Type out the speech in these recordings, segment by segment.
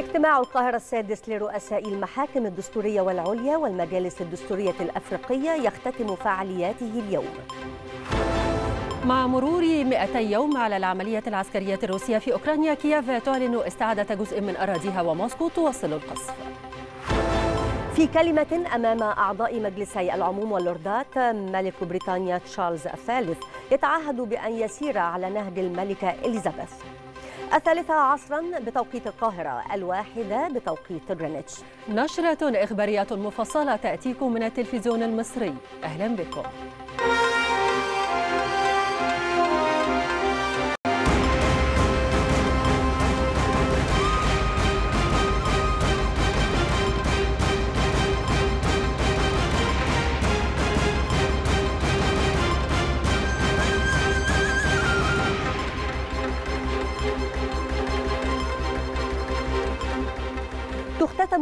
اجتماع القاهرة السادس لرؤساء المحاكم الدستورية والعليا والمجالس الدستورية الأفريقية يختتم فعالياته اليوم مع مرور 200 يوم على العملية العسكرية الروسية في أوكرانيا كييف تعلن استعادة جزء من أراضيها وموسكو توصل القصف في كلمة أمام أعضاء مجلسي العموم واللوردات ملك بريطانيا تشارلز الثالث يتعهد بأن يسير على نهج الملكة إليزابيث الثالثة عصرا بتوقيت القاهرة الواحدة بتوقيت غرينتش نشرة إخبارية مفصلة تأتيكم من التلفزيون المصري أهلا بكم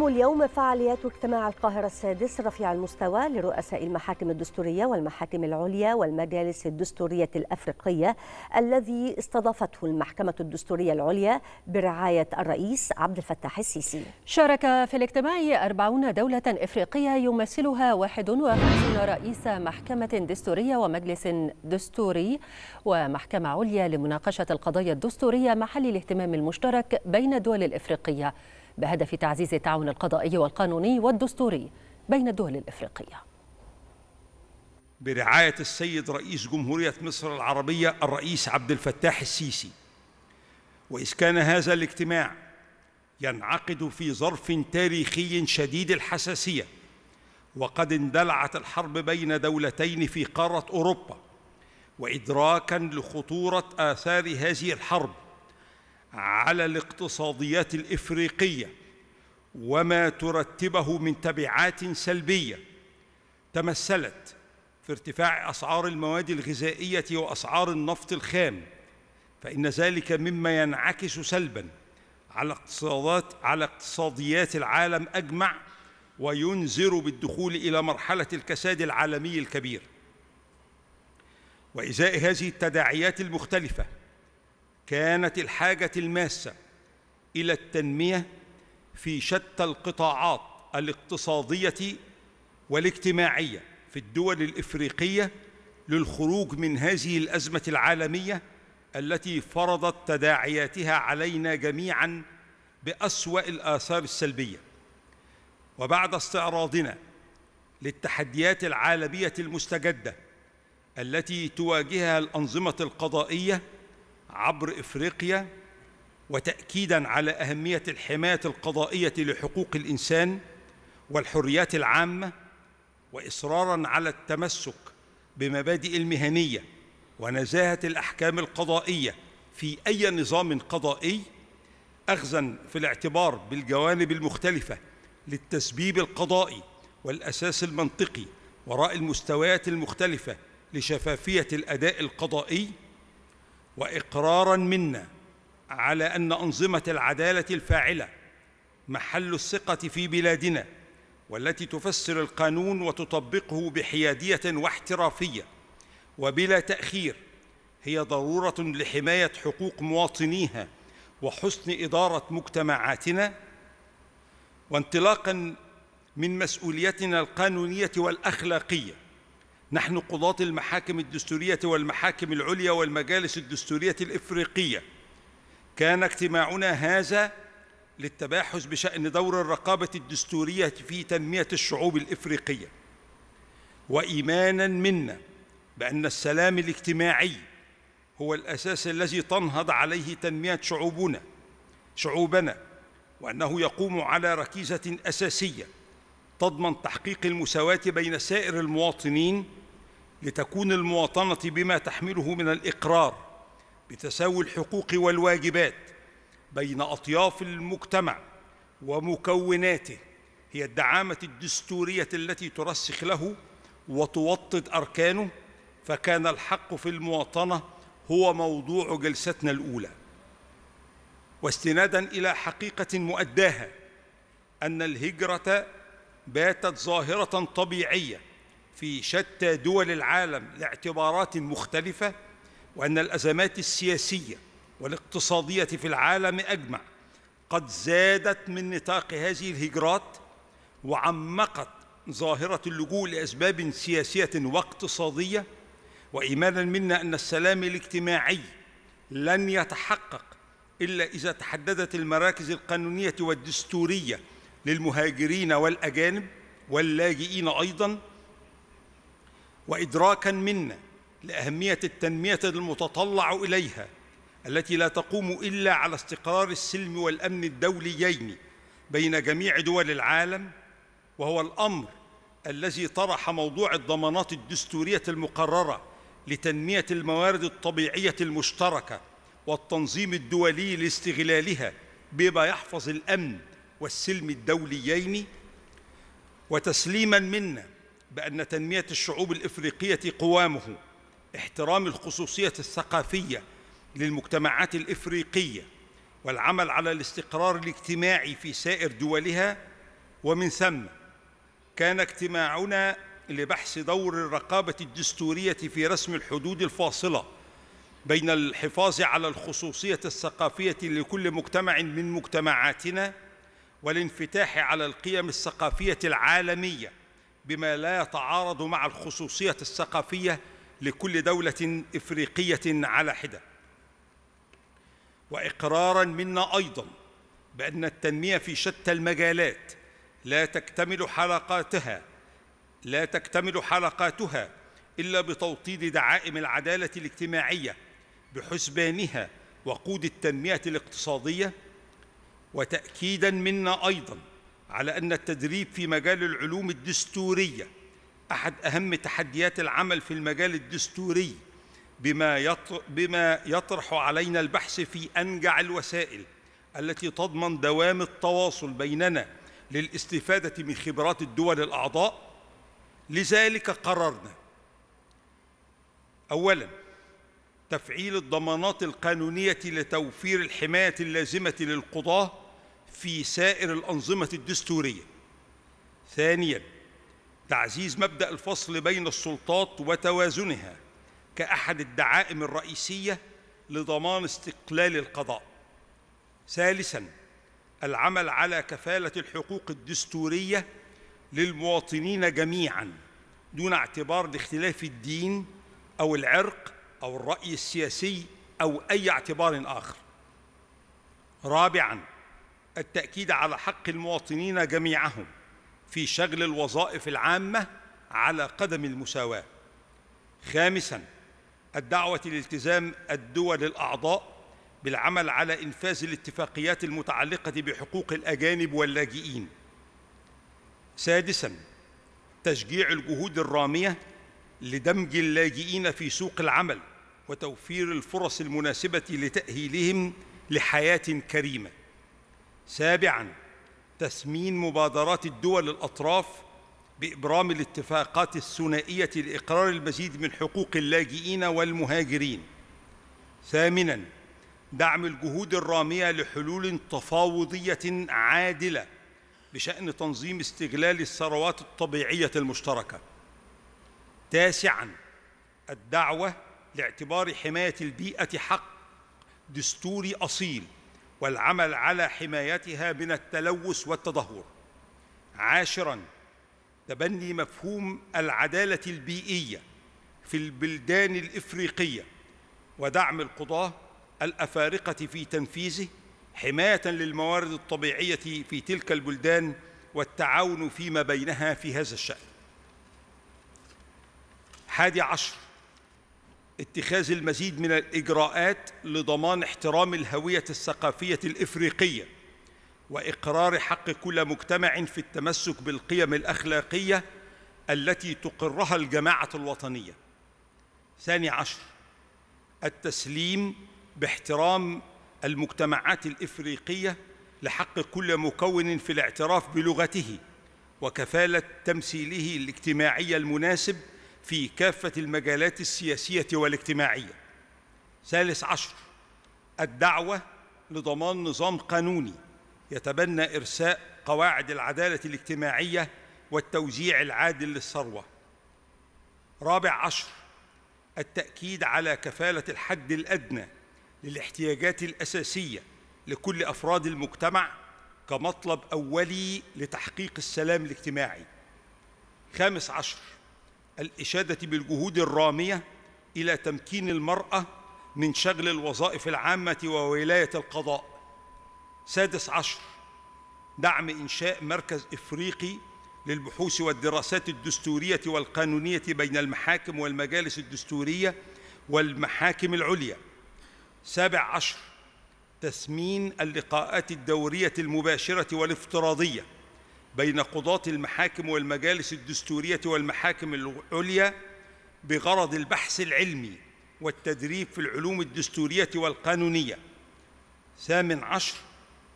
اليوم فعاليات اجتماع القاهرة السادس رفيع المستوى لرؤساء المحاكم الدستورية والمحاكم العليا والمجالس الدستورية الأفريقية الذي استضافته المحكمة الدستورية العليا برعاية الرئيس عبد الفتاح السيسي شارك في الاجتماع 40 دولة إفريقية يمثلها 51 رئيس محكمة دستورية ومجلس دستوري ومحكمة عليا لمناقشة القضايا الدستورية محل الاهتمام المشترك بين الدول الإفريقية بهدف تعزيز التعاون القضائي والقانوني والدستوري بين الدول الإفريقية برعاية السيد رئيس جمهورية مصر العربية الرئيس عبد الفتاح السيسي وإذ كان هذا الاجتماع ينعقد في ظرف تاريخي شديد الحساسية وقد اندلعت الحرب بين دولتين في قارة أوروبا وإدراكاً لخطورة آثار هذه الحرب على الاقتصاديات الافريقيه وما ترتبه من تبعات سلبيه تمثلت في ارتفاع اسعار المواد الغذائيه واسعار النفط الخام فان ذلك مما ينعكس سلبا على اقتصادات على اقتصاديات العالم اجمع وينذر بالدخول الى مرحله الكساد العالمي الكبير وازاء هذه التداعيات المختلفه كانت الحاجه الماسه الى التنميه في شتى القطاعات الاقتصاديه والاجتماعيه في الدول الافريقيه للخروج من هذه الازمه العالميه التي فرضت تداعياتها علينا جميعا باسوا الاثار السلبيه وبعد استعراضنا للتحديات العالميه المستجده التي تواجهها الانظمه القضائيه عبر افريقيا وتاكيدا على اهميه الحمايه القضائيه لحقوق الانسان والحريات العامه واصرارا على التمسك بمبادئ المهنيه ونزاهه الاحكام القضائيه في اي نظام قضائي اخذا في الاعتبار بالجوانب المختلفه للتسبيب القضائي والاساس المنطقي وراء المستويات المختلفه لشفافيه الاداء القضائي واقرارا منا على ان انظمه العداله الفاعله محل الثقه في بلادنا والتي تفسر القانون وتطبقه بحياديه واحترافيه وبلا تاخير هي ضروره لحمايه حقوق مواطنيها وحسن اداره مجتمعاتنا وانطلاقا من مسؤوليتنا القانونيه والاخلاقيه نحن قضاة المحاكم الدستورية والمحاكم العليا والمجالس الدستورية الإفريقية كان اجتماعنا هذا للتباحث بشأن دور الرقابة الدستورية في تنمية الشعوب الإفريقية وإيماناً منا بأن السلام الاجتماعي هو الأساس الذي تنهض عليه تنمية شعوبنا شعوبنا وأنه يقوم على ركيزة أساسية تضمن تحقيق المساواة بين سائر المواطنين لتكون المواطنة بما تحمله من الإقرار بتساوي الحقوق والواجبات بين أطياف المجتمع ومكوناته هي الدعامة الدستورية التي ترسخ له وتوطد أركانه فكان الحق في المواطنة هو موضوع جلستنا الأولى واستنادا إلى حقيقة مؤداها أن الهجرة باتت ظاهرة طبيعية في شتى دول العالم لاعتبارات مختلفة وأن الأزمات السياسية والاقتصادية في العالم أجمع قد زادت من نطاق هذه الهجرات وعمقت ظاهرة اللجوء لأسباب سياسية واقتصادية وإيمانا منا أن السلام الاجتماعي لن يتحقق إلا إذا تحددت المراكز القانونية والدستورية للمهاجرين والأجانب واللاجئين أيضاً وإدراكا منا لأهمية التنمية المتطلع إليها التي لا تقوم إلا على استقرار السلم والأمن الدوليين بين جميع دول العالم وهو الأمر الذي طرح موضوع الضمانات الدستورية المقررة لتنمية الموارد الطبيعية المشتركة والتنظيم الدولي لاستغلالها بما يحفظ الأمن والسلم الدوليين وتسليماً منا بأن تنمية الشعوب الإفريقية قوامه احترام الخصوصية الثقافية للمجتمعات الإفريقية والعمل على الاستقرار الاجتماعي في سائر دولها ومن ثم كان اجتماعنا لبحث دور الرقابة الدستورية في رسم الحدود الفاصلة بين الحفاظ على الخصوصية الثقافية لكل مجتمع من مجتمعاتنا والانفتاح على القيم الثقافية العالمية بما لا يتعارض مع الخصوصية الثقافية لكل دولة إفريقية على حدة وإقراراً منا أيضاً بأن التنمية في شتى المجالات لا تكتمل حلقاتها لا تكتمل حلقاتها إلا بتوطيد دعائم العدالة الاجتماعية بحسبانها وقود التنمية الاقتصادية وتأكيداً منا أيضاً على أن التدريب في مجال العلوم الدستورية أحد أهم تحديات العمل في المجال الدستوري بما بما يطرح علينا البحث في أنجع الوسائل التي تضمن دوام التواصل بيننا للاستفادة من خبرات الدول الأعضاء لذلك قررنا أولاً تفعيل الضمانات القانونية لتوفير الحماية اللازمة للقضاة في سائر الأنظمة الدستورية ثانياً تعزيز مبدأ الفصل بين السلطات وتوازنها كأحد الدعائم الرئيسية لضمان استقلال القضاء ثالثاً العمل على كفالة الحقوق الدستورية للمواطنين جميعاً دون اعتبار لاختلاف الدين أو العرق أو الرأي السياسي أو أي اعتبار آخر رابعاً التأكيد على حق المواطنين جميعهم في شغل الوظائف العامة على قدم المساواة خامساً الدعوة لالتزام الدول الأعضاء بالعمل على إنفاذ الاتفاقيات المتعلقة بحقوق الأجانب واللاجئين سادساً تشجيع الجهود الرامية لدمج اللاجئين في سوق العمل وتوفير الفرص المناسبة لتأهيلهم لحياة كريمة سابعاً تسمين مبادرات الدول الأطراف بإبرام الاتفاقات الثنائية لإقرار المزيد من حقوق اللاجئين والمهاجرين ثامناً دعم الجهود الرامية لحلول تفاوضية عادلة بشأن تنظيم استغلال الثروات الطبيعية المشتركة تاسعاً الدعوة لاعتبار حماية البيئة حق دستوري أصيل والعمل على حمايتها من التلوث والتدهور عاشراً تبني مفهوم العدالة البيئية في البلدان الإفريقية ودعم القضاة الأفارقة في تنفيذه حماية للموارد الطبيعية في تلك البلدان والتعاون فيما بينها في هذا الشأن حادي عشر اتخاذ المزيد من الإجراءات لضمان احترام الهوية الثقافية الإفريقية وإقرار حق كل مجتمع في التمسك بالقيم الأخلاقية التي تقرها الجماعة الوطنية ثاني عشر التسليم باحترام المجتمعات الإفريقية لحق كل مكون في الاعتراف بلغته وكفالة تمثيله الاجتماعي المناسب في كافة المجالات السياسية والاجتماعية ثالث عشر الدعوة لضمان نظام قانوني يتبنى إرساء قواعد العدالة الاجتماعية والتوزيع العادل للثروة رابع عشر التأكيد على كفالة الحد الأدنى للاحتياجات الأساسية لكل أفراد المجتمع كمطلب أولي لتحقيق السلام الاجتماعي خامس عشر الإشادة بالجهود الرامية إلى تمكين المرأة من شغل الوظائف العامة وولاية القضاء سادس عشر دعم إنشاء مركز إفريقي للبحوث والدراسات الدستورية والقانونية بين المحاكم والمجالس الدستورية والمحاكم العليا سابع عشر تسمين اللقاءات الدورية المباشرة والافتراضية بين قضاة المحاكم والمجالس الدستورية والمحاكم العليا بغرض البحث العلمي والتدريب في العلوم الدستورية والقانونية ثامن عشر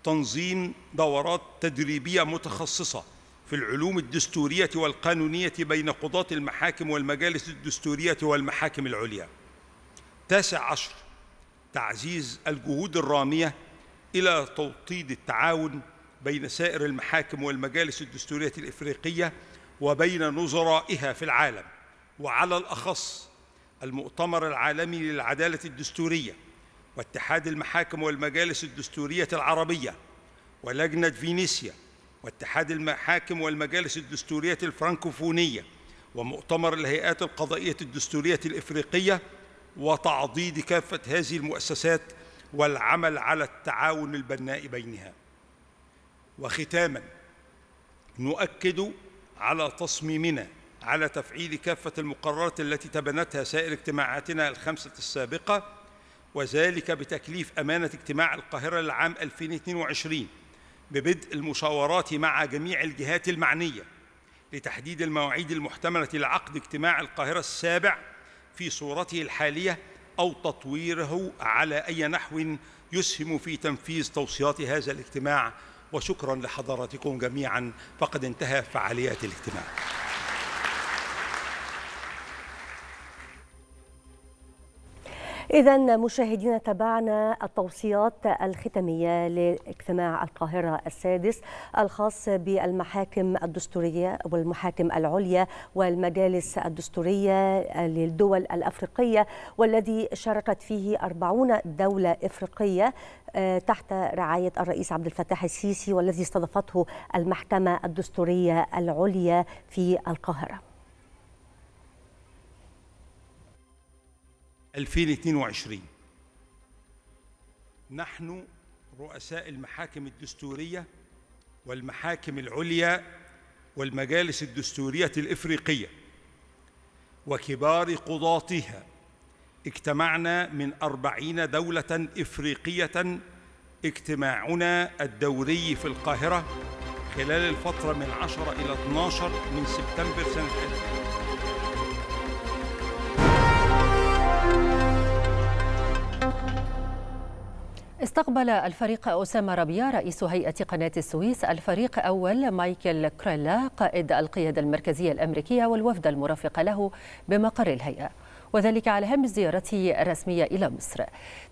تنظيم دورات تدريبية متخصصة في العلوم الدستورية والقانونية بين قضاة المحاكم والمجالس الدستورية والمحاكم العليا تاسع عشر تعزيز الجهود الرامية إلى توطيد التعاون بين سائر المحاكم والمجالس الدستورية الإفريقية وبين نظرائها في العالم وعلى الأخص المؤتمر العالمي للعدالة الدستورية واتحاد المحاكم والمجالس الدستورية العربية ولجنة فينيسيا واتحاد المحاكم والمجالس الدستورية الفرنكوفونية ومؤتمر الهيئات القضائية الدستورية الإفريقية وتعضيد كافة هذه المؤسسات والعمل على التعاون البناء بينها وختاما نؤكد على تصميمنا على تفعيل كافة المقررات التي تبنتها سائر اجتماعاتنا الخمسة السابقة وذلك بتكليف أمانة اجتماع القاهرة للعام 2022 ببدء المشاورات مع جميع الجهات المعنية لتحديد المواعيد المحتملة لعقد اجتماع القاهرة السابع في صورته الحالية أو تطويره على أي نحو يسهم في تنفيذ توصيات هذا الاجتماع وشكرا لحضراتكم جميعا فقد انتهى فعاليات الاجتماع إذا مشاهدينا تابعنا التوصيات الختامية لاجتماع القاهرة السادس الخاص بالمحاكم الدستورية والمحاكم العليا والمجالس الدستورية للدول الأفريقية والذي شاركت فيه 40 دولة إفريقية آه، تحت رعاية الرئيس عبد الفتاح السيسي والذي استضافته المحكمة الدستورية العليا في القاهرة 2022 نحن رؤساء المحاكم الدستورية والمحاكم العليا والمجالس الدستورية الإفريقية وكبار قضاتها اجتمعنا من أربعين دولة إفريقية اجتماعنا الدوري في القاهرة خلال الفترة من 10 إلى 12 من سبتمبر سنة 2020 استقبل الفريق أسامة ربيع رئيس هيئة قناة السويس الفريق أول مايكل كريلا قائد القيادة المركزية الأمريكية والوفد المرافق له بمقر الهيئة وذلك على هم زيارته الرسمية إلى مصر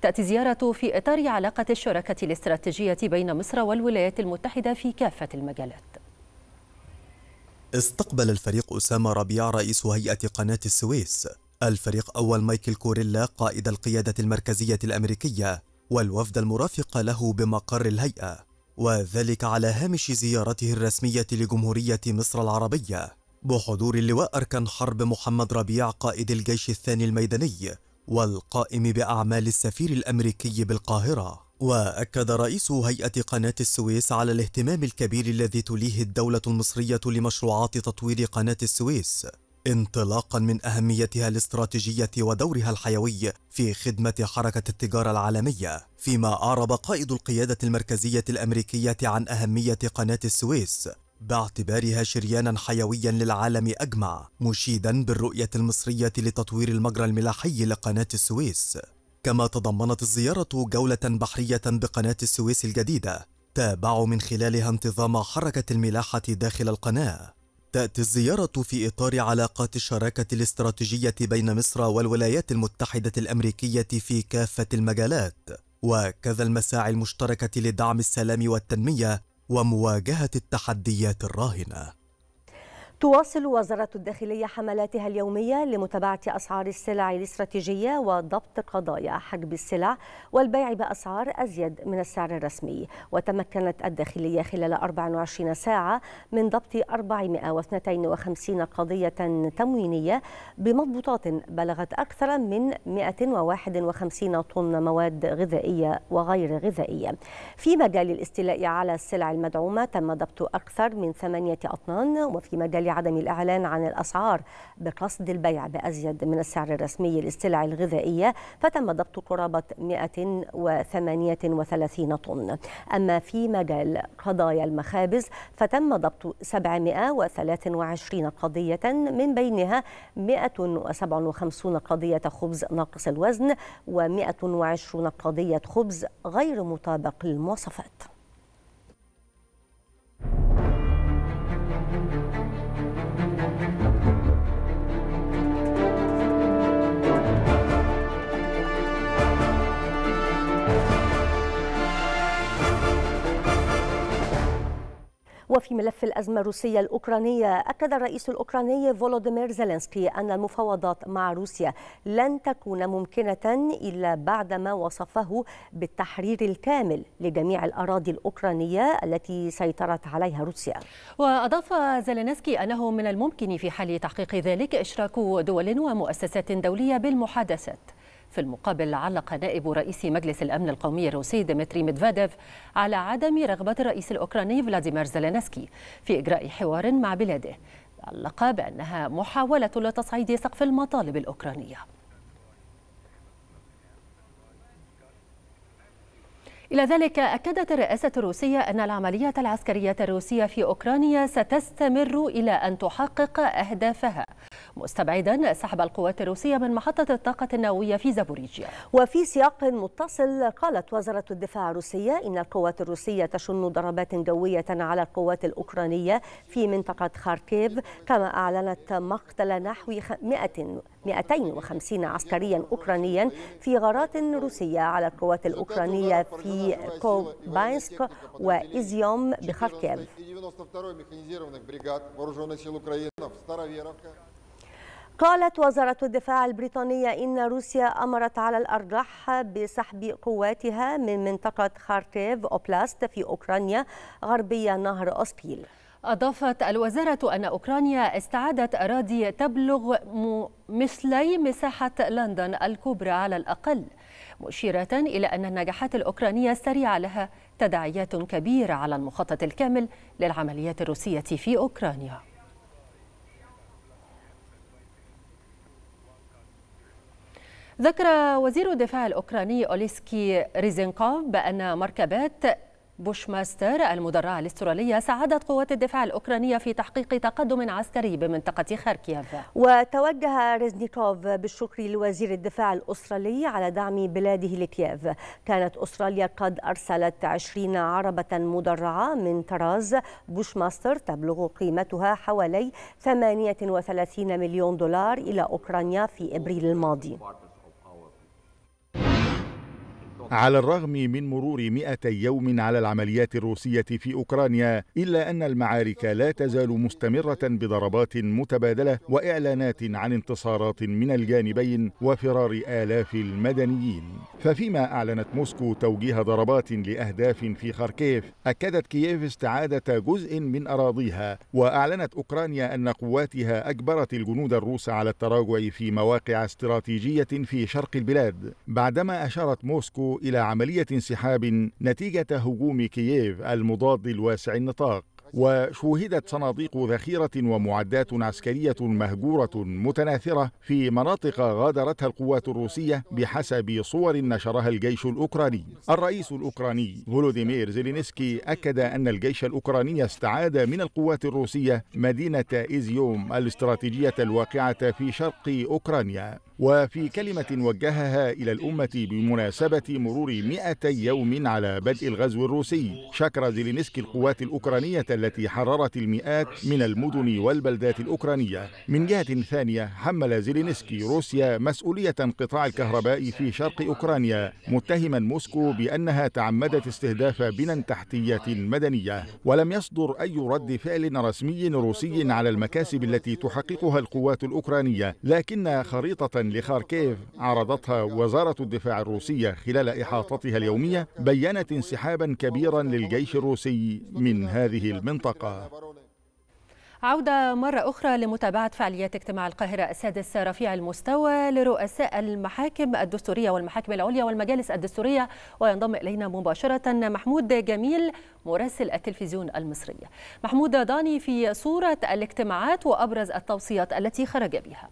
تأتي زيارة في إطار علاقة الشراكة الاستراتيجية بين مصر والولايات المتحدة في كافة المجالات استقبل الفريق أسامة ربيع رئيس هيئة قناة السويس الفريق أول مايكل كوريلا قائد القيادة المركزية الأمريكية والوفد المرافق له بمقر الهيئة وذلك على هامش زيارته الرسمية لجمهورية مصر العربية بحضور اللواء أركان حرب محمد ربيع قائد الجيش الثاني الميداني والقائم بأعمال السفير الأمريكي بالقاهرة وأكد رئيس هيئة قناة السويس على الاهتمام الكبير الذي تليه الدولة المصرية لمشروعات تطوير قناة السويس انطلاقا من اهميتها الاستراتيجيه ودورها الحيوي في خدمه حركه التجاره العالميه فيما اعرب قائد القياده المركزيه الامريكيه عن اهميه قناه السويس باعتبارها شريانا حيويا للعالم اجمع مشيدا بالرؤيه المصريه لتطوير المجرى الملاحي لقناه السويس كما تضمنت الزياره جوله بحريه بقناه السويس الجديده تابعوا من خلالها انتظام حركه الملاحه داخل القناه تأتي الزيارة في إطار علاقات الشراكة الاستراتيجية بين مصر والولايات المتحدة الأمريكية في كافة المجالات وكذا المساعي المشتركة لدعم السلام والتنمية ومواجهة التحديات الراهنة تواصل وزارة الداخلية حملاتها اليومية لمتابعة أسعار السلع الاستراتيجية وضبط قضايا حجب السلع والبيع بأسعار أزيد من السعر الرسمي وتمكنت الداخلية خلال 24 ساعة من ضبط 452 قضية تموينية بمضبوطات بلغت أكثر من 151 طن مواد غذائية وغير غذائية في مجال الاستيلاء على السلع المدعومة تم ضبط أكثر من ثمانية أطنان وفي مجال لعدم الإعلان عن الأسعار بقصد البيع بأزيد من السعر الرسمي للسلع الغذائية فتم ضبط قرابة 138 طن أما في مجال قضايا المخابز فتم ضبط 723 قضية من بينها 157 قضية خبز ناقص الوزن و120 قضية خبز غير مطابق للمواصفات وفي ملف الأزمة الروسية الأوكرانية أكد الرئيس الأوكراني فولوديمير زيلينسكي أن المفاوضات مع روسيا لن تكون ممكنة إلا بعدما وصفه بالتحرير الكامل لجميع الأراضي الأوكرانية التي سيطرت عليها روسيا وأضاف زيلينسكي أنه من الممكن في حال تحقيق ذلك إشراك دول ومؤسسات دولية بالمحادثات في المقابل علق نائب رئيس مجلس الأمن القومي الروسي ديمتري ميدفاديف على عدم رغبة الرئيس الأوكراني فلاديمير زيلينسكي في إجراء حوار مع بلاده علق بأنها محاولة لتصعيد سقف المطالب الأوكرانية إلى ذلك أكدت الرئاسة الروسية أن العملية العسكرية الروسية في أوكرانيا ستستمر إلى أن تحقق أهدافها مستبعدا سحب القوات الروسية من محطة الطاقة النووية في زابوريجيا وفي سياق متصل قالت وزارة الدفاع الروسية إن القوات الروسية تشن ضربات جوية على القوات الأوكرانية في منطقة خاركيف كما أعلنت مقتل نحو 100 250 عسكريا أوكرانيا في غارات روسية على القوات الأوكرانية في كوبانسك وإزيوم بخاركيف قالت وزارة الدفاع البريطانية إن روسيا أمرت على الأرجح بسحب قواتها من منطقة خاركيف أوبلاست في أوكرانيا غربية نهر أوسبيل أضافت الوزارة أن أوكرانيا استعادت أراضي تبلغ مثلي مساحة لندن الكبرى على الأقل مشيرة إلى أن النجاحات الأوكرانية السريعة لها تداعيات كبيرة على المخطط الكامل للعمليات الروسية في أوكرانيا ذكر وزير الدفاع الأوكراني أوليسكي ريزينكوف بأن مركبات بوشماستر المدرعة الاسترالية ساعدت قوات الدفاع الأوكرانية في تحقيق تقدم عسكري بمنطقة خاركيف وتوجه ريزنيكوف بالشكر لوزير الدفاع الأسترالي على دعم بلاده لكييف كانت أستراليا قد أرسلت 20 عربة مدرعة من طراز بوشماستر تبلغ قيمتها حوالي 38 مليون دولار إلى أوكرانيا في إبريل الماضي على الرغم من مرور 100 يوم على العمليات الروسية في أوكرانيا إلا أن المعارك لا تزال مستمرة بضربات متبادلة وإعلانات عن انتصارات من الجانبين وفرار آلاف المدنيين ففيما أعلنت موسكو توجيه ضربات لأهداف في خاركيف أكدت كييف استعادة جزء من أراضيها وأعلنت أوكرانيا أن قواتها أجبرت الجنود الروس على التراجع في مواقع استراتيجية في شرق البلاد بعدما أشارت موسكو إلى عملية انسحاب نتيجة هجوم كييف المضاد الواسع النطاق وشوهدت صناديق ذخيرة ومعدات عسكرية مهجورة متناثرة في مناطق غادرتها القوات الروسية بحسب صور نشرها الجيش الأوكراني الرئيس الأوكراني فولوديمير زيلينسكي أكد أن الجيش الأوكراني استعاد من القوات الروسية مدينة إيزيوم الاستراتيجية الواقعة في شرق أوكرانيا وفي كلمة وجهها إلى الأمة بمناسبة مرور 200 يوم على بدء الغزو الروسي شكر زيلينسكي القوات الأوكرانية التي حررت المئات من المدن والبلدات الأوكرانية من جهة ثانية حمل زيلينسكي روسيا مسؤولية انقطاع الكهرباء في شرق أوكرانيا متهما موسكو بأنها تعمدت استهداف بنى تحتية مدنية ولم يصدر أي رد فعل رسمي روسي على المكاسب التي تحققها القوات الأوكرانية لكن خريطة لخاركيف عرضتها وزارة الدفاع الروسية خلال إحاطتها اليومية بيّنت انسحابا كبيرا للجيش الروسي من هذه المنطقة عودة مرة أخرى لمتابعة فعاليات اجتماع القاهرة السادس رفيع المستوى لرؤساء المحاكم الدستورية والمحاكم العليا والمجالس الدستورية وينضم إلينا مباشرة محمود جميل مراسل التلفزيون المصري محمود ضاني في صورة الاجتماعات وأبرز التوصيات التي خرج بها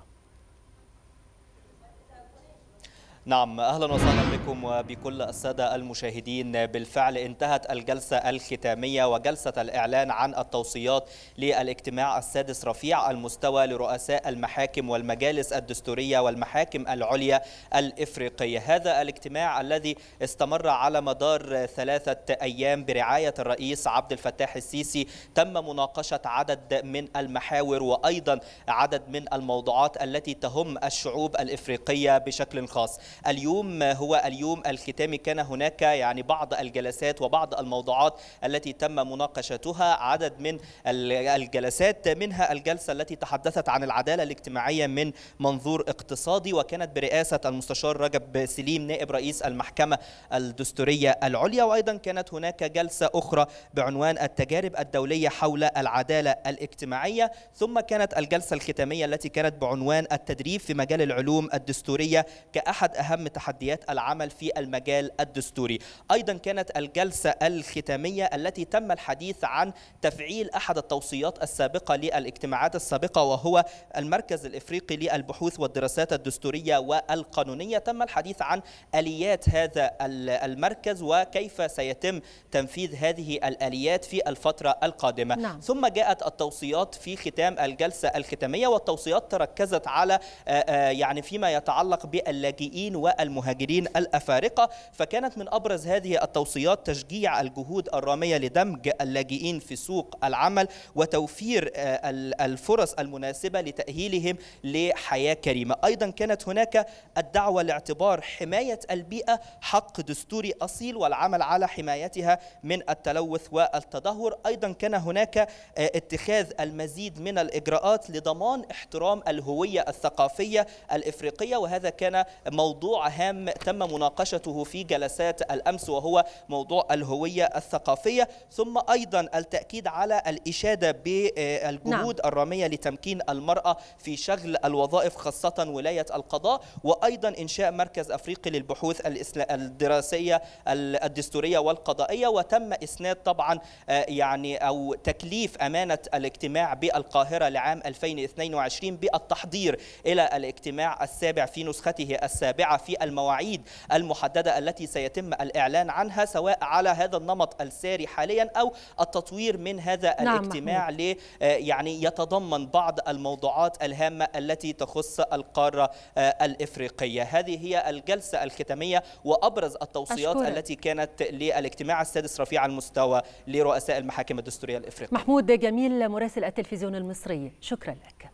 نعم أهلا وسهلا بكم وبكل السادة المشاهدين بالفعل انتهت الجلسة الختامية وجلسة الإعلان عن التوصيات للاجتماع السادس رفيع المستوى لرؤساء المحاكم والمجالس الدستورية والمحاكم العليا الإفريقية هذا الاجتماع الذي استمر على مدار ثلاثة أيام برعاية الرئيس عبد الفتاح السيسي تم مناقشة عدد من المحاور وأيضا عدد من الموضوعات التي تهم الشعوب الإفريقية بشكل خاص اليوم هو اليوم الختامي كان هناك يعني بعض الجلسات وبعض الموضوعات التي تم مناقشتها عدد من الجلسات منها الجلسة التي تحدثت عن العدالة الاجتماعية من منظور اقتصادي وكانت برئاسة المستشار رجب سليم نائب رئيس المحكمة الدستورية العليا وأيضا كانت هناك جلسة أخرى بعنوان التجارب الدولية حول العدالة الاجتماعية ثم كانت الجلسة الختامية التي كانت بعنوان التدريب في مجال العلوم الدستورية كأحد أهم أهم تحديات العمل في المجال الدستوري أيضا كانت الجلسة الختامية التي تم الحديث عن تفعيل أحد التوصيات السابقة للاجتماعات السابقة وهو المركز الإفريقي للبحوث والدراسات الدستورية والقانونية تم الحديث عن آليات هذا المركز وكيف سيتم تنفيذ هذه الآليات في الفترة القادمة نعم. ثم جاءت التوصيات في ختام الجلسة الختامية والتوصيات تركزت على آه، آه، يعني فيما يتعلق باللاجئين والمهاجرين الأفارقة فكانت من أبرز هذه التوصيات تشجيع الجهود الرامية لدمج اللاجئين في سوق العمل وتوفير آه، الفرص المناسبة لتأهيلهم لحياة كريمة أيضا كانت هناك الدعوة لاعتبار حماية البيئة حق دستوري أصيل والعمل على حمايتها من التلوث والتدهور أيضا كان هناك آه، اتخاذ المزيد من الإجراءات لضمان احترام الهوية الثقافية الإفريقية وهذا كان موضوع موضوع هام تم مناقشته في جلسات الأمس وهو موضوع الهوية الثقافية ثم أيضا التأكيد على الإشادة بالجهود نعم. الرامية لتمكين المرأة في شغل الوظائف خاصة ولاية القضاء وأيضا إنشاء مركز أفريقي للبحوث الدراسية الدستورية والقضائية وتم إسناد طبعا آه، يعني أو تكليف أمانة الاجتماع بالقاهرة لعام 2022 بالتحضير إلى الاجتماع السابع في نسخته السابعة في المواعيد المحدده التي سيتم الاعلان عنها سواء على هذا النمط الساري حاليا او التطوير من هذا نعم الاجتماع ل آه، يعني يتضمن بعض الموضوعات الهامه التي تخص القاره آه، الافريقيه هذه هي الجلسه الختاميه وابرز التوصيات أشكرك. التي كانت للاجتماع السادس رفيع المستوى لرؤساء المحاكم الدستوريه الافريقيه محمود جميل مراسل التلفزيون المصري شكرا لك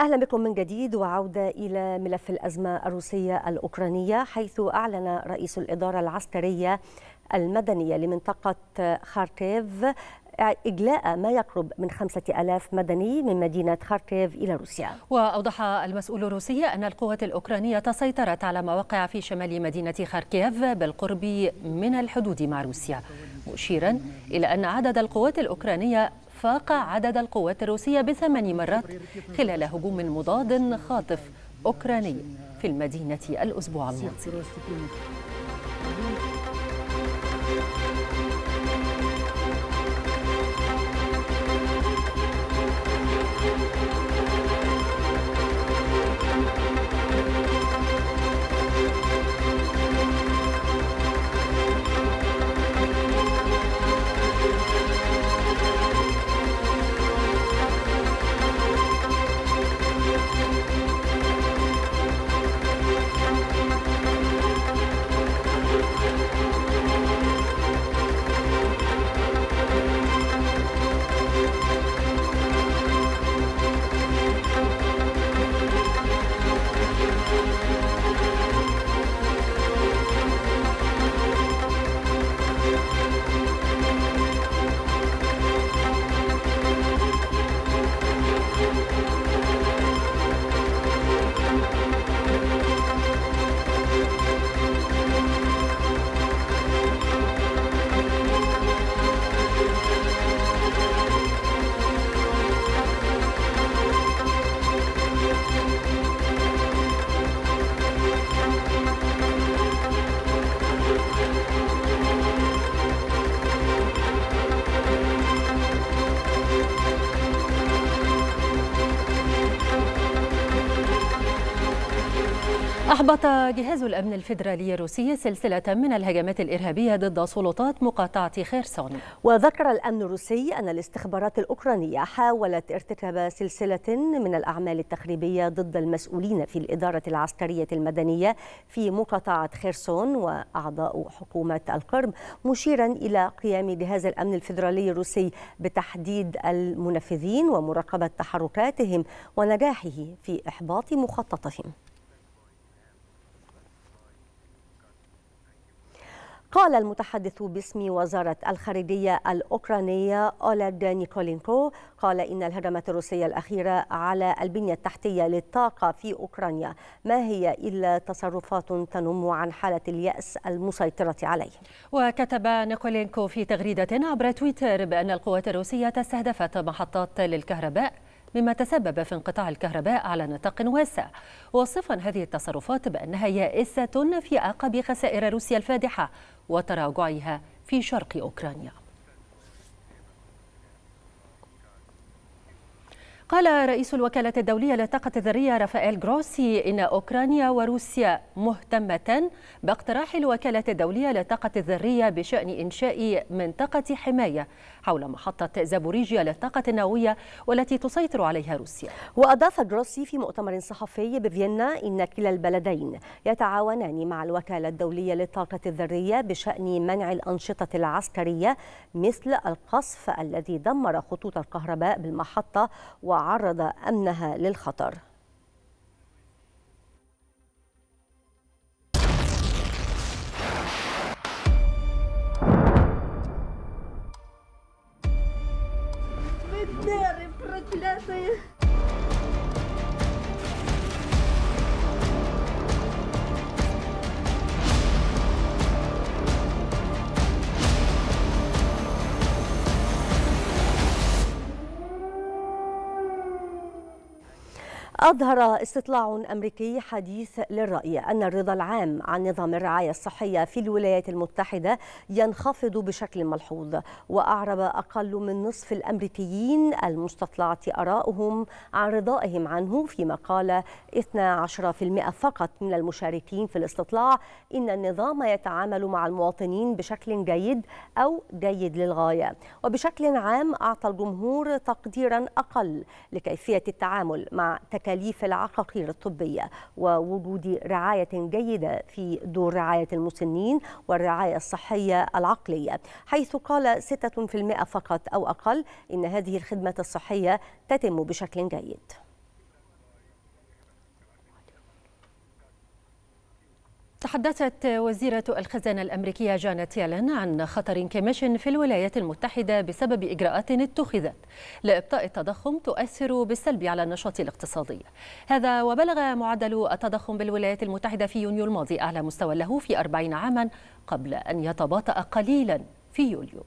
أهلا بكم من جديد وعودة إلى ملف الأزمة الروسية الأوكرانية حيث أعلن رئيس الإدارة العسكرية المدنية لمنطقة خاركيف إجلاء ما يقرب من خمسة ألاف مدني من مدينة خاركيف إلى روسيا وأوضح المسؤول الروسي أن القوات الأوكرانية تسيطرت على مواقع في شمال مدينة خاركيف بالقرب من الحدود مع روسيا مشيرا إلى أن عدد القوات الأوكرانية فاق عدد القوات الروسية بثمان مرات خلال هجوم مضاد خاطف أوكراني في المدينة الأسبوع الماضي أحبط جهاز الأمن الفيدرالي الروسي سلسلة من الهجمات الإرهابية ضد سلطات مقاطعة خيرسون وذكر الأمن الروسي أن الاستخبارات الأوكرانية حاولت ارتكاب سلسلة من الأعمال التخريبية ضد المسؤولين في الإدارة العسكرية المدنية في مقاطعة خيرسون وأعضاء حكومة القرم مشيرا إلى قيام جهاز الأمن الفيدرالي الروسي بتحديد المنفذين ومراقبة تحركاتهم ونجاحه في إحباط مخططهم قال المتحدث باسم وزارة الخارجية الأوكرانية أولاد نيكولينكو قال إن الهجمات الروسية الأخيرة على البنية التحتية للطاقة في أوكرانيا ما هي إلا تصرفات تنم عن حالة اليأس المسيطرة عليه وكتب نيكولينكو في تغريدة عبر تويتر بأن القوات الروسية استهدفت محطات للكهرباء مما تسبب في انقطاع الكهرباء على نطاق واسع وصفا هذه التصرفات بأنها يائسة في أعقاب خسائر روسيا الفادحة وتراجعها في شرق أوكرانيا قال رئيس الوكالة الدولية للطاقة الذرية رافائيل غروسي إن أوكرانيا وروسيا مهتمة باقتراح الوكالة الدولية للطاقة الذرية بشأن إنشاء منطقة حماية حول محطة زابوريجيا للطاقة النووية والتي تسيطر عليها روسيا وأضاف جروسي في مؤتمر صحفي بفيينا إن كلا البلدين يتعاونان مع الوكالة الدولية للطاقة الذرية بشأن منع الأنشطة العسكرية مثل القصف الذي دمر خطوط الكهرباء بالمحطة وعرض أمنها للخطر Bye. أظهر استطلاع أمريكي حديث للرأي أن الرضا العام عن نظام الرعاية الصحية في الولايات المتحدة ينخفض بشكل ملحوظ وأعرب أقل من نصف الأمريكيين المستطلعة آرائهم عن رضائهم عنه فيما قال 12% فقط من المشاركين في الاستطلاع إن النظام يتعامل مع المواطنين بشكل جيد أو جيد للغاية وبشكل عام أعطى الجمهور تقديرا أقل لكيفية التعامل مع تكاليف تكاليف العقاقير الطبية ووجود رعاية جيدة في دور رعاية المسنين والرعاية الصحية العقلية حيث قال 6% فقط أو أقل إن هذه الخدمة الصحية تتم بشكل جيد تحدثت وزيرة الخزانة الأمريكية جانت يالن عن خطر انكماش في الولايات المتحدة بسبب إجراءات اتخذت لإبطاء التضخم تؤثر بالسلب على النشاط الاقتصادي هذا وبلغ معدل التضخم بالولايات المتحدة في يونيو الماضي أعلى مستوى له في 40 عاما قبل أن يتباطأ قليلا في يوليو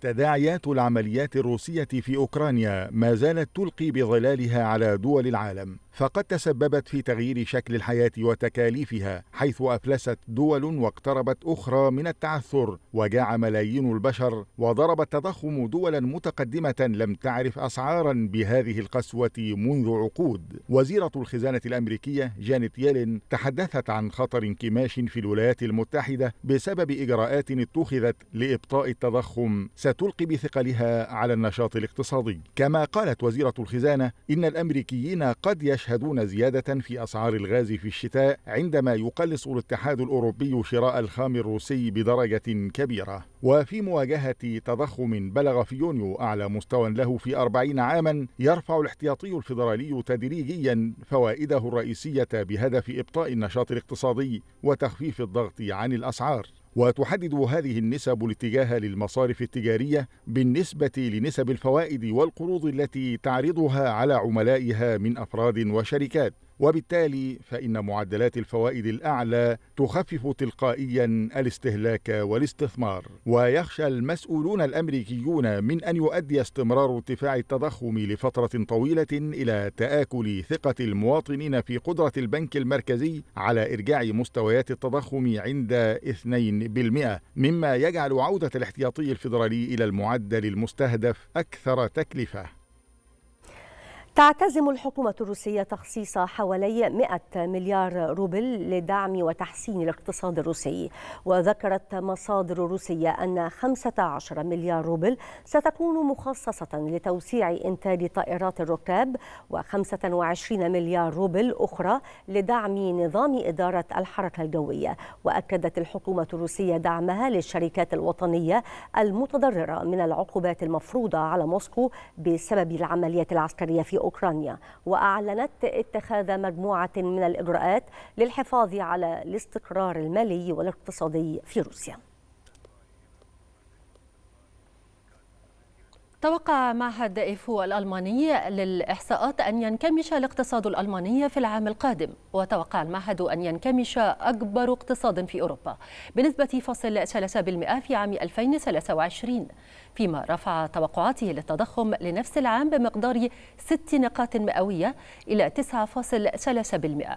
تداعيات العمليات الروسية في أوكرانيا ما زالت تلقي بظلالها على دول العالم فقد تسببت في تغيير شكل الحياة وتكاليفها حيث أفلست دول واقتربت أخرى من التعثر وجاع ملايين البشر وضرب التضخم دولا متقدمة لم تعرف أسعارا بهذه القسوة منذ عقود وزيرة الخزانة الأمريكية جانيت يلين تحدثت عن خطر انكماش في الولايات المتحدة بسبب إجراءات اتخذت لإبطاء التضخم ستلقي بثقلها على النشاط الاقتصادي كما قالت وزيرة الخزانة إن الأمريكيين قد يش يشهدون زيادة في أسعار الغاز في الشتاء عندما يقلص الاتحاد الأوروبي شراء الخام الروسي بدرجة كبيرة وفي مواجهة تضخم بلغ في يونيو أعلى مستوى له في أربعين عاما يرفع الاحتياطي الفيدرالي تدريجيا فوائده الرئيسية بهدف إبطاء النشاط الاقتصادي وتخفيف الضغط عن الأسعار وتحدد هذه النسب الاتجاه للمصارف التجارية بالنسبة لنسب الفوائد والقروض التي تعرضها على عملائها من أفراد وشركات وبالتالي فإن معدلات الفوائد الأعلى تخفف تلقائيا الاستهلاك والاستثمار ويخشى المسؤولون الأمريكيون من أن يؤدي استمرار ارتفاع التضخم لفترة طويلة إلى تآكل ثقة المواطنين في قدرة البنك المركزي على إرجاع مستويات التضخم عند 2% مما يجعل عودة الاحتياطي الفيدرالي إلى المعدل المستهدف أكثر تكلفة تعتزم الحكومة الروسية تخصيص حوالي 100 مليار روبل لدعم وتحسين الاقتصاد الروسي وذكرت مصادر روسية أن 15 مليار روبل ستكون مخصصة لتوسيع إنتاج طائرات الركاب و25 مليار روبل أخرى لدعم نظام إدارة الحركة الجوية وأكدت الحكومة الروسية دعمها للشركات الوطنية المتضررة من العقوبات المفروضة على موسكو بسبب العمليات العسكرية في أوكرانيا وأعلنت اتخاذ مجموعة من الإجراءات للحفاظ على الاستقرار المالي والاقتصادي في روسيا توقع معهد إيفو الألماني للإحصاءات أن ينكمش الاقتصاد الألماني في العام القادم وتوقع المعهد أن ينكمش أكبر اقتصاد في أوروبا بنسبة فاصل 3% في عام 2023 فيما رفع توقعاته للتضخم لنفس العام بمقدار 6 نقاط مئوية إلى 9.3%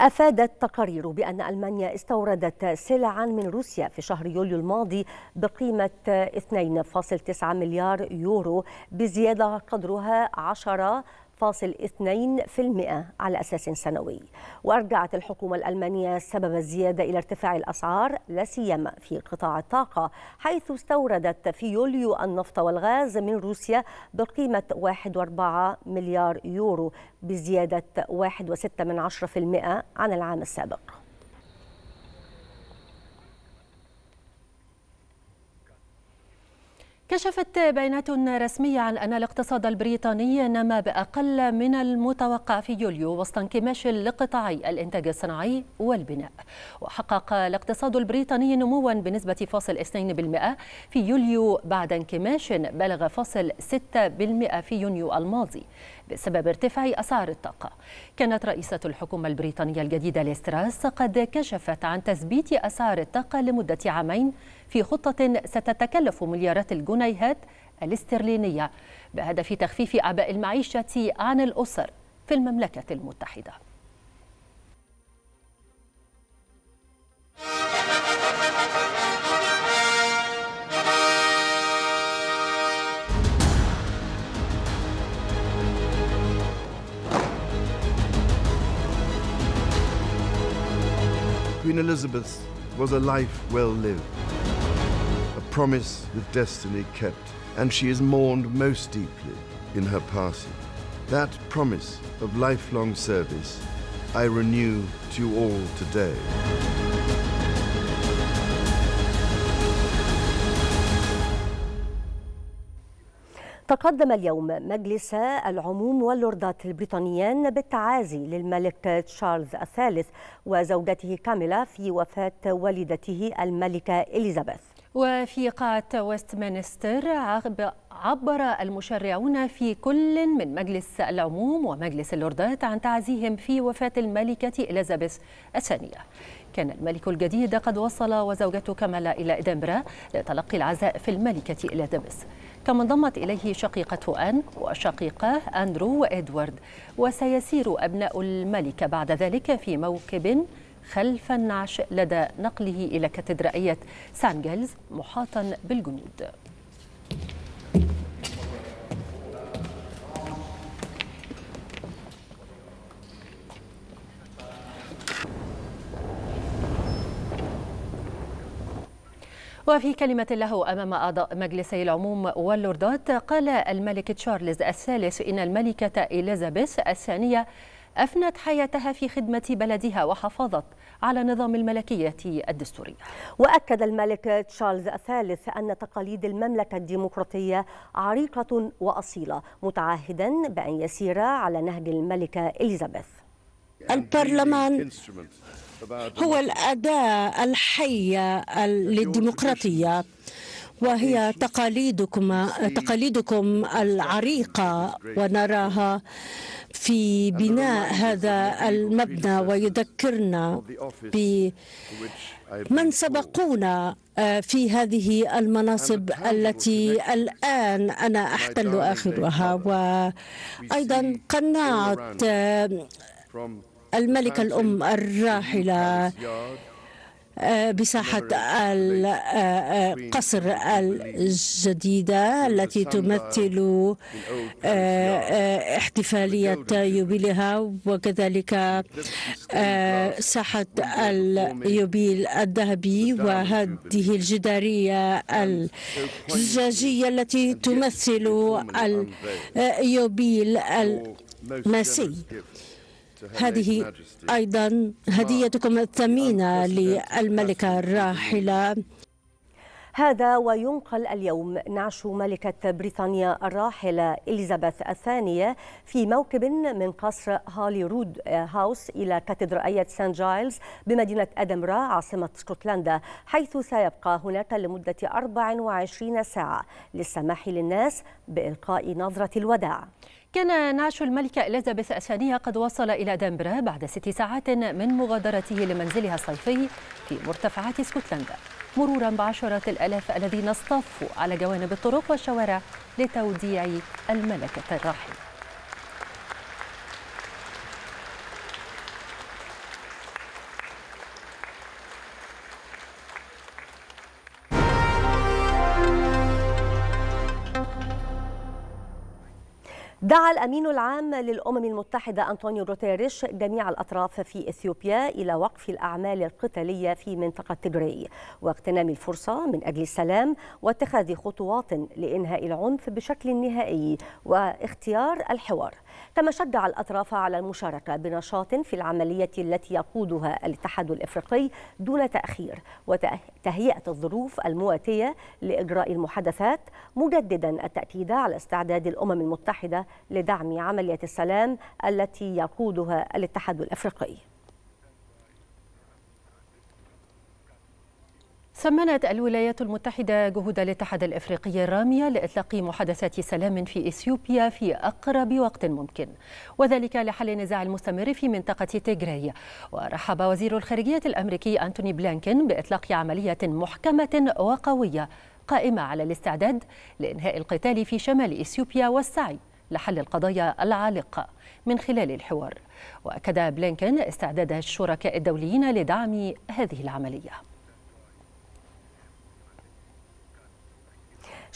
أفادت تقارير بأن ألمانيا استوردت سلعا من روسيا في شهر يوليو الماضي بقيمة 2.9 مليار يورو بزيادة قدرها 10 على أساس سنوي وأرجعت الحكومة الألمانية سبب الزيادة إلى ارتفاع الأسعار لا سيما في قطاع الطاقة حيث استوردت في يوليو النفط والغاز من روسيا بقيمة 1.4 مليار يورو بزيادة 1.6% عن العام السابق كشفت بيانات رسمية عن أن الاقتصاد البريطاني نما بأقل من المتوقع في يوليو وسط انكماش لقطاعي الإنتاج الصناعي والبناء وحقق الاقتصاد البريطاني نموا بنسبة فاصل 2% في يوليو بعد انكماش بلغ فاصل 6% في يونيو الماضي بسبب ارتفاع أسعار الطاقة كانت رئيسة الحكومة البريطانية الجديدة ليستراس قد كشفت عن تثبيت أسعار الطاقة لمدة عامين في خطة ستتكلف مليارات الجنيهات الاسترلينية بهدف تخفيف أعباء المعيشة عن الأسر في المملكة المتحدة. Queen Elizabeth was a life well lived, a promise with destiny kept, and she is mourned most deeply in her passing. That promise of lifelong service I renew to you all today. تقدم اليوم مجلس العموم واللوردات البريطانيان بالتعازي للملك تشارلز الثالث وزوجته كاميلا في وفاة والدته الملكة إليزابيث وفي قاعة ويستمنستر عبر المشرعون في كل من مجلس العموم ومجلس اللوردات عن تعزيهم في وفاة الملكة إليزابيث الثانية كان الملك الجديد قد وصل وزوجته كمالا إلى إدنبرا لتلقي العزاء في الملكة إلى كما انضمت إليه شقيقته أن وشقيقاه أندرو وإدوارد وسيسير أبناء الملكة بعد ذلك في موكب خلف النعش لدى نقله إلى كاتدرائية سانجلز محاطا بالجنود وفي كلمة له أمام أعضاء مجلسي العموم واللوردات قال الملك تشارلز الثالث إن الملكة إليزابيث الثانية أفنت حياتها في خدمة بلدها وحافظت على نظام الملكية الدستورية وأكد الملك تشارلز الثالث أن تقاليد المملكة الديمقراطية عريقة وأصيلة متعهدا بأن يسير على نهج الملكة إليزابيث البرلمان هو الأداة الحية للديمقراطية وهي تقاليدكم تقاليدكم العريقة ونراها في بناء هذا المبنى ويذكرنا بمن سبقونا آه، في هذه المناصب التي الآن أنا أحتل آخرها وأيضا قناعة الملكة الأم الراحلة آه، بساحة القصر آه، آه، الجديدة التي تمثل احتفالية يوبيلها وكذلك ساحة اليوبيل الذهبي وهذه الجدارية الزجاجية التي تمثل اليوبيل المسيح هذه أيضا هديتكم الثمينة للملكة الراحلة هذا وينقل اليوم نعش ملكة بريطانيا الراحلة إليزابيث الثانية في موكب من قصر هوليرود هاوس إلى كاتدرائية سان جايلز بمدينة أدمرا عاصمة اسكتلندا حيث سيبقى هناك لمدة 24 ساعة للسماح للناس بإلقاء نظرة الوداع كان نعش الملكة إليزابيث الثانية قد وصل إلى دنبرة بعد ست ساعات من مغادرته لمنزلها الصيفي في مرتفعات اسكتلندا مرورا بعشرات الألاف الذين اصطفوا على جوانب الطرق والشوارع لتوديع الملكة الراحلة دعا الأمين العام للأمم المتحدة أنطونيو غوتيريش جميع الأطراف في إثيوبيا إلى وقف الأعمال القتالية في منطقة تجري واغتنام الفرصة من أجل السلام واتخاذ خطوات لإنهاء العنف بشكل نهائي واختيار الحوار كما شجع الأطراف على المشاركة بنشاط في العملية التي يقودها الاتحاد الإفريقي دون تأخير وتهيئة الظروف المواتية لإجراء المحادثات مجددا التأكيد على استعداد الأمم المتحدة لدعم عملية السلام التي يقودها الاتحاد الأفريقي سمنت الولايات المتحدة جهود الاتحاد الإفريقي الرامية لإطلاق محادثات سلام في إثيوبيا في أقرب وقت ممكن وذلك لحل النزاع المستمر في منطقة تيغراي ورحب وزير الخارجية الأمريكي أنتوني بلانكن بإطلاق عملية محكمة وقوية قائمة على الاستعداد لإنهاء القتال في شمال إثيوبيا والسعي لحل القضايا العالقة من خلال الحوار وأكد بلينكن استعداد الشركاء الدوليين لدعم هذه العملية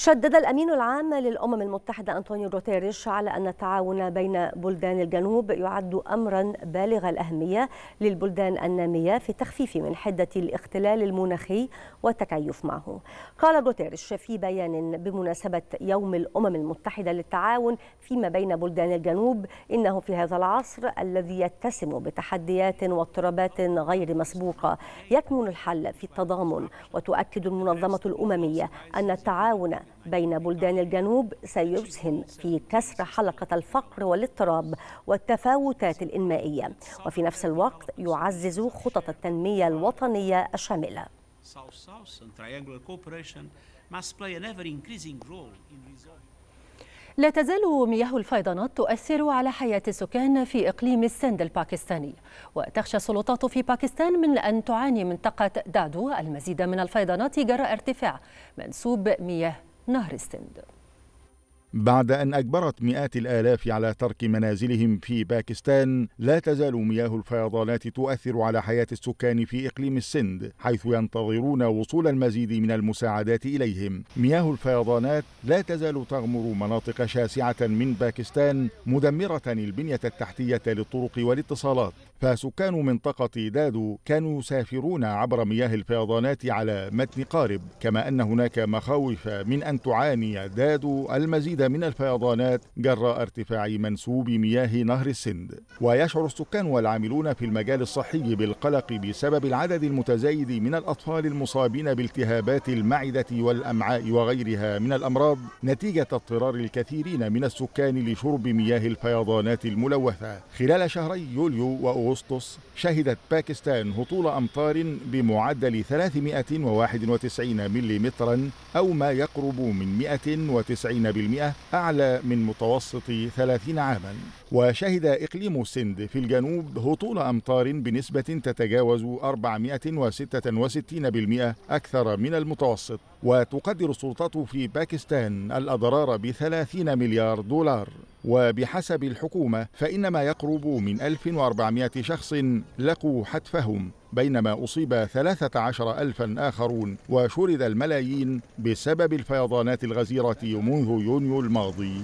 شدد الأمين العام للأمم المتحدة أنطونيو غوتيريش على أن التعاون بين بلدان الجنوب يعد أمرا بالغ الأهمية للبلدان النامية في التخفيف من حدة الاختلال المناخي والتكيف معه قال غوتيريش في بيان بمناسبة يوم الأمم المتحدة للتعاون فيما بين بلدان الجنوب إنه في هذا العصر الذي يتسم بتحديات واضطرابات غير مسبوقة يكمن الحل في التضامن وتؤكد المنظمة الأممية أن التعاون بين بلدان الجنوب سيسهم في كسر حلقة الفقر والاضطراب والتفاوتات الإنمائية وفي نفس الوقت يعزز خطط التنمية الوطنية الشاملة لا تزال مياه الفيضانات تؤثر على حياة السكان في إقليم السند الباكستاني وتخشى السلطات في باكستان من أن تعاني منطقة دادو المزيد من الفيضانات جراء ارتفاع منسوب مياه نهر السند بعد أن أجبرت مئات الآلاف على ترك منازلهم في باكستان، لا تزال مياه الفيضانات تؤثر على حياة السكان في إقليم السند، حيث ينتظرون وصول المزيد من المساعدات إليهم. مياه الفيضانات لا تزال تغمر مناطق شاسعة من باكستان، مدمرة البنية التحتية للطرق والاتصالات، فسكان منطقة دادو كانوا يسافرون عبر مياه الفيضانات على متن قارب كما أن هناك مخاوف من أن تعاني دادو المزيد من الفيضانات جراء ارتفاع منسوب مياه نهر السند ويشعر السكان والعاملون في المجال الصحي بالقلق بسبب العدد المتزايد من الأطفال المصابين بالتهابات المعدة والأمعاء وغيرها من الأمراض نتيجة اضطرار الكثيرين من السكان لشرب مياه الفيضانات الملوثة خلال شهري يوليو وأغسطس أغسطس شهدت باكستان هطول أمطار بمعدل 391 ملم أو ما يقرب من 190% أعلى من متوسط 30 عاما وشهد إقليم السند في الجنوب هطول أمطار بنسبة تتجاوز 466% أكثر من المتوسط وتقدر السلطات في باكستان الأضرار بثلاثين مليار دولار وبحسب الحكومة فإن ما يقرب من 1400 شخص لقوا حتفهم بينما أصيب 13 ألفا آخرون وشرد الملايين بسبب الفيضانات الغزيرة منذ يونيو الماضي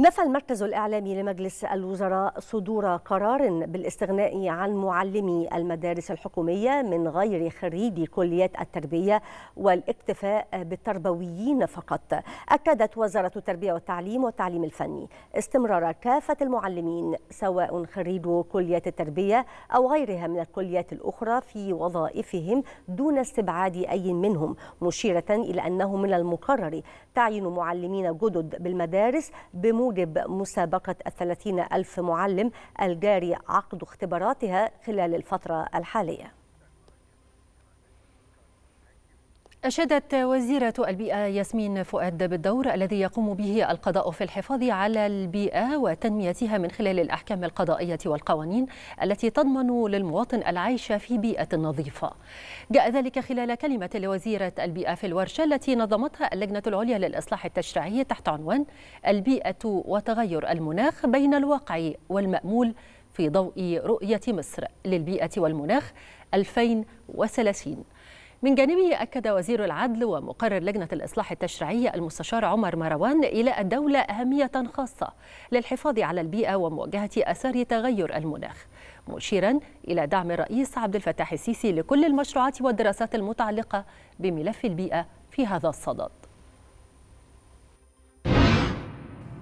نفى المركز الإعلامي لمجلس الوزراء صدور قرار بالاستغناء عن معلمي المدارس الحكومية من غير خريجي كليات التربية والاكتفاء بالتربويين فقط أكدت وزارة التربية والتعليم والتعليم الفني استمرار كافة المعلمين سواء خريجو كليات التربية أو غيرها من الكليات الأخرى في وظائفهم دون استبعاد أي منهم مشيرة إلى أنه من المقرر تعيين معلمين جدد بالمدارس بموجب بموجب مسابقة الثلاثين ألف معلم الجاري عقد اختباراتها خلال الفترة الحالية أشادت وزيرة البيئة ياسمين فؤاد بالدور الذي يقوم به القضاء في الحفاظ على البيئة وتنميتها من خلال الأحكام القضائية والقوانين التي تضمن للمواطن العيش في بيئة نظيفة. جاء ذلك خلال كلمة لوزيرة البيئة في الورشة التي نظمتها اللجنة العليا للإصلاح التشريعي تحت عنوان البيئة وتغير المناخ بين الواقع والمأمول في ضوء رؤية مصر للبيئة والمناخ 2030 من جانبه أكد وزير العدل ومقرر لجنة الإصلاح التشريعي المستشار عمر مروان إلى الدولة أهمية خاصة للحفاظ على البيئة ومواجهة آثار تغير المناخ مشيرا إلى دعم الرئيس عبد الفتاح السيسي لكل المشروعات والدراسات المتعلقة بملف البيئة في هذا الصدد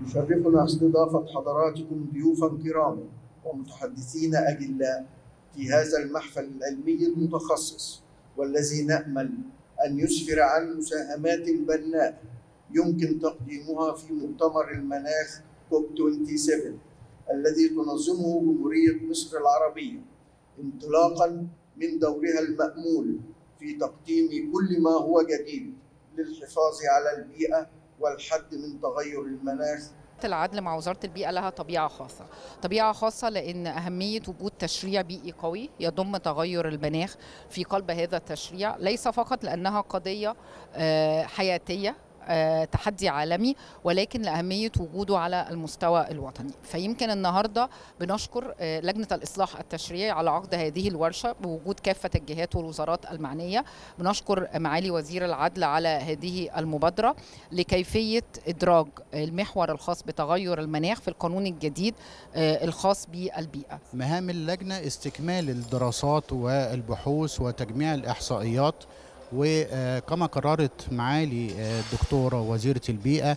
يشرفنا استضافة حضراتكم ضيوفا كراما ومتحدثين أجلاء في هذا المحفل العلمي المتخصص والذي نأمل أن يسفر عن مساهمات بناء يمكن تقديمها في مؤتمر المناخ كوب 27 الذي تنظمه جمهورية مصر العربية انطلاقا من دورها المأمول في تقديم كل ما هو جديد للحفاظ على البيئة والحد من تغير المناخ العدل مع وزاره البيئه لها طبيعه خاصه، طبيعه خاصه لان اهميه وجود تشريع بيئي قوي يضم تغير المناخ في قلب هذا التشريع ليس فقط لانها قضيه آه، حياتيه آه، تحدي عالمي ولكن لأهمية وجوده على المستوى الوطني فيمكن النهاردة بنشكر آه، لجنة الإصلاح التشريعي على عقد هذه الورشة بوجود كافة الجهات والوزارات المعنية بنشكر معالي وزير العدل على هذه المبادرة لكيفية إدراج المحور الخاص بتغير المناخ في القانون الجديد آه، الخاص بالبيئة مهام اللجنة استكمال الدراسات والبحوث وتجميع الإحصائيات وكما قررت معالي آه، الدكتورة وزيرة البيئة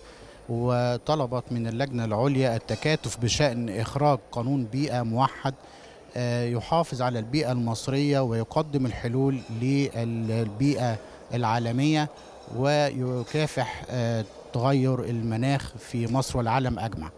وطلبت من اللجنة العليا التكاتف بشأن إخراج قانون بيئة موحد آه، يحافظ على البيئة المصرية ويقدم الحلول للبيئة العالمية ويكافح آه، تغير المناخ في مصر والعالم أجمع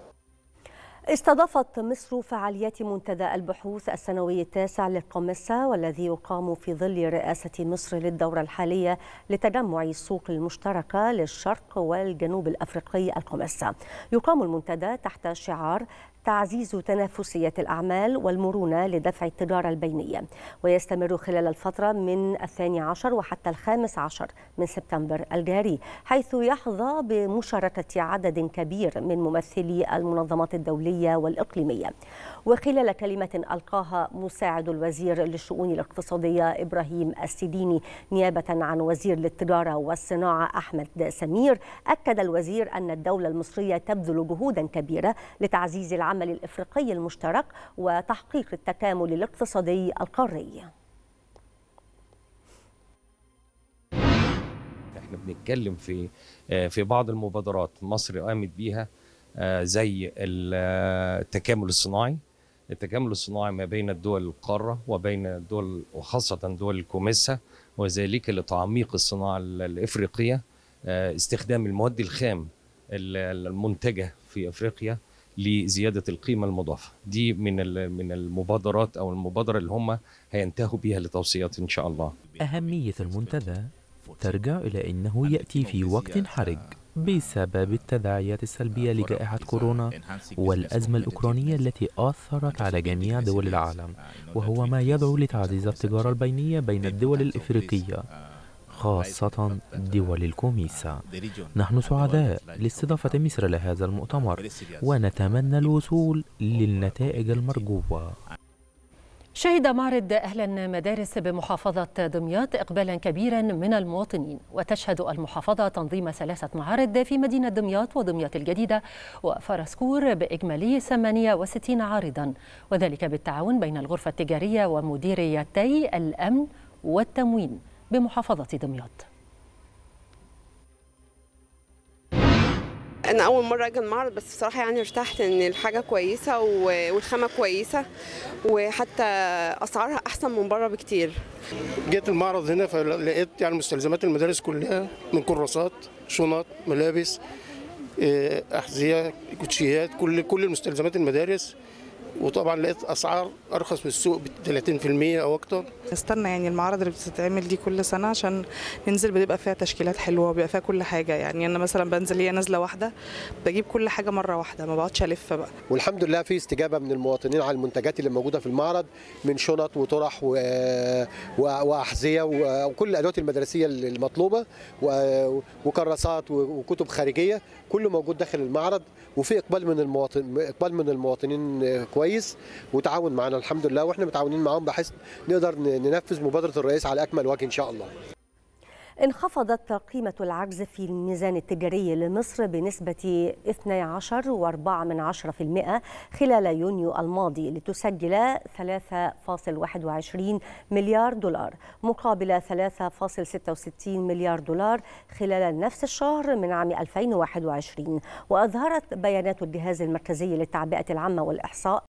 استضافت مصر فعاليات منتدى البحوث السنوي التاسع للقمصة والذي يقام في ظل رئاسة مصر للدورة الحالية لتجمع السوق المشتركة للشرق والجنوب الأفريقي القمصة يقام المنتدى تحت شعار تعزيز تنافسية الأعمال والمرونة لدفع التجارة البينية ويستمر خلال الفترة من الثاني عشر وحتى الخامس عشر من سبتمبر الجاري حيث يحظى بمشاركة عدد كبير من ممثلي المنظمات الدولية والإقليمية وخلال كلمة ألقاها مساعد الوزير للشؤون الاقتصادية إبراهيم السديني نيابة عن وزير للتجارة والصناعة أحمد سمير أكد الوزير أن الدولة المصرية تبذل جهودا كبيرة لتعزيز العمل الإفريقي المشترك وتحقيق التكامل الاقتصادي القاري احنا بنتكلم في آه، في بعض المبادرات مصر قامت بيها آه، زي آه، التكامل الصناعي التكامل الصناعي ما بين الدول القارة وبين الدول وخاصة دول الكوميسا وذلك لتعميق الصناعة الإفريقية آه، استخدام المواد الخام المنتجة في أفريقيا لزيادة القيمة المضافة دي من من المبادرات أو المبادرة اللي هم هينتهوا بها لتوصيات إن شاء الله أهمية المنتدى ترجع إلى أنه يأتي في وقت حرج بسبب التداعيات السلبية لجائحة كورونا والأزمة الأوكرانية التي أثرت على جميع دول العالم وهو ما يدعو لتعزيز التجارة البينية بين الدول الإفريقية خاصة دول الكوميسا نحن سعداء لاستضافة مصر لهذا المؤتمر ونتمنى الوصول للنتائج المرجوة شهد معرض أهل المدارس بمحافظة دمياط إقبالا كبيرا من المواطنين وتشهد المحافظة تنظيم ثلاثة معارض في مدينة دمياط ودمياط الجديدة وفرسكور بإجمالي 68 عارضا وذلك بالتعاون بين الغرفة التجارية ومديريتي الأمن والتموين بمحافظة دمياط انا اول مره اجي المعرض بس بصراحه يعني ارتحت ان الحاجه كويسه والخامه كويسه وحتى اسعارها احسن من بره بكتير جيت المعرض هنا فلقيت يعني مستلزمات المدارس كلها من كراسات شنط ملابس آه، احذيه كوتشيات كل كل مستلزمات المدارس وطبعا لقيت اسعار ارخص من السوق ب 30% او اكتر استنى يعني المعارض اللي بتتعمل دي كل سنه عشان ننزل بتبقى فيها تشكيلات حلوه وبيبقى فيها كل حاجه يعني انا مثلا بنزل هي نازله واحده بجيب كل حاجه مره واحده ما بقعدش الف بقى والحمد لله في استجابه من المواطنين على المنتجات اللي موجوده في المعرض من شنط وطرح و... و... واحذيه و... وكل الادوات المدرسيه المطلوبه و... وكراسات وكتب خارجيه كله موجود داخل المعرض وفي اقبال من المواطن اقبال من المواطنين كويس كويس وتعاون معانا الحمد لله واحنا متعاونين معاهم بحيث نقدر ننفذ مبادره الرئيس على اكمل وجه ان شاء الله انخفضت قيمة العجز في الميزان التجاري لمصر بنسبة 12.4% خلال يونيو الماضي لتسجل 3.21 مليار دولار مقابل 3.66 مليار دولار خلال نفس الشهر من عام 2021 وأظهرت بيانات الجهاز المركزي للتعبئة العامة والإحصاء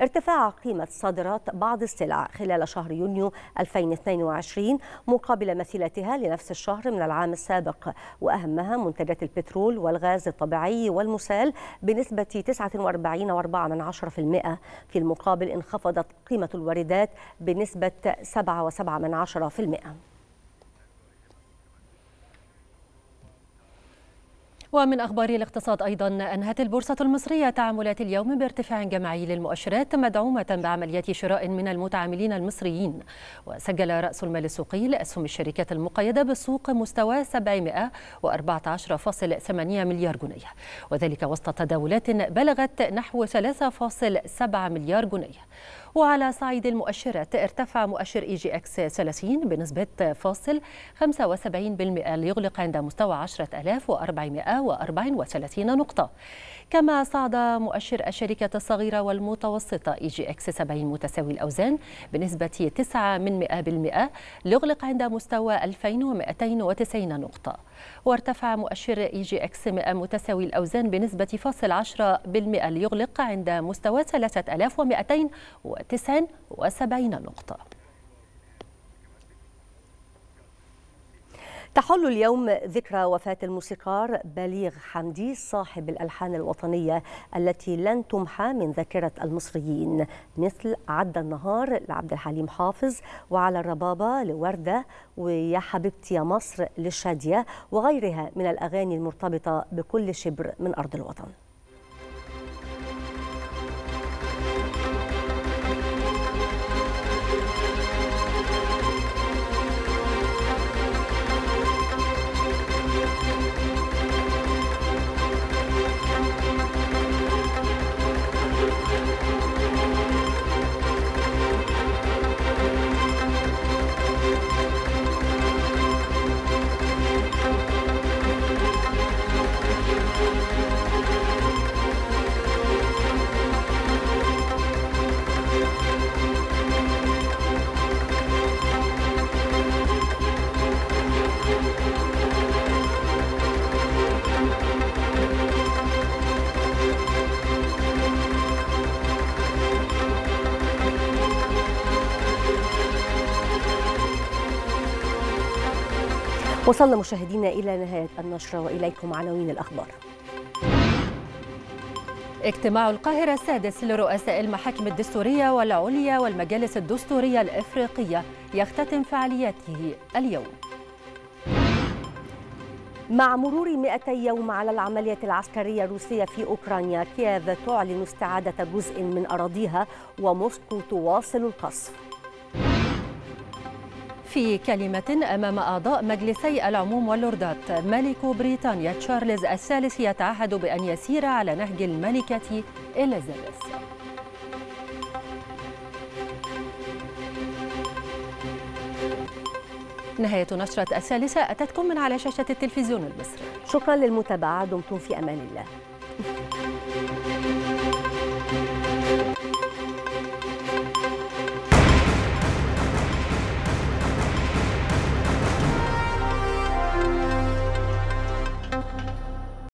ارتفاع قيمة صادرات بعض السلع خلال شهر يونيو 2022 مقابل مثيلتها لنفس الشهر من العام السابق وأهمها منتجات البترول والغاز الطبيعي والمسال بنسبة 49.4% في المقابل انخفضت قيمة الواردات بنسبة 7.7% ومن أخبار الاقتصاد أيضا أنهت البورصة المصرية تعاملات اليوم بارتفاع جماعي للمؤشرات مدعومة بعمليات شراء من المتعاملين المصريين وسجل رأس المال السوقي لأسهم الشركات المقيدة بالسوق مستوى 714.8 مليار جنيه وذلك وسط تداولات بلغت نحو 3.7 مليار جنيه وعلى صعيد المؤشرات ارتفع مؤشر اي جي اكس 30 بنسبة فاصل 75% ليغلق عند مستوى 10434 نقطة كما صعد مؤشر الشركة الصغيرة والمتوسطة إي جي إكس 70 متساوي الأوزان بنسبة 9 من 100% ليغلق عند مستوى 2290 نقطة وارتفع مؤشر إي جي إكس 100 متساوي الأوزان بنسبة فاصل 10% ليغلق عند مستوى 3279 نقطة تحل اليوم ذكرى وفاة الموسيقار بليغ حمدي صاحب الألحان الوطنية التي لن تمحى من ذاكرة المصريين مثل عد النهار لعبد الحليم حافظ وعلى الربابة لوردة ويا حبيبتي يا مصر للشادية وغيرها من الأغاني المرتبطة بكل شبر من أرض الوطن وصلنا مشاهدينا إلى نهاية النشرة وإليكم عناوين الأخبار اجتماع القاهرة السادس لرؤساء المحاكم الدستورية والعليا والمجالس الدستورية الإفريقية يختتم فعالياته اليوم مع مرور 200 يوم على العملية العسكرية الروسية في أوكرانيا كييف تعلن استعادة جزء من أراضيها وموسكو تواصل القصف في كلمة أمام أعضاء مجلسي العموم واللوردات ملك بريطانيا تشارلز الثالث يتعهد بأن يسير على نهج الملكة إليزابيث نهاية نشرة الثالثة أتتكم من على شاشة التلفزيون المصري شكرا للمتابعة دمتم في أمان الله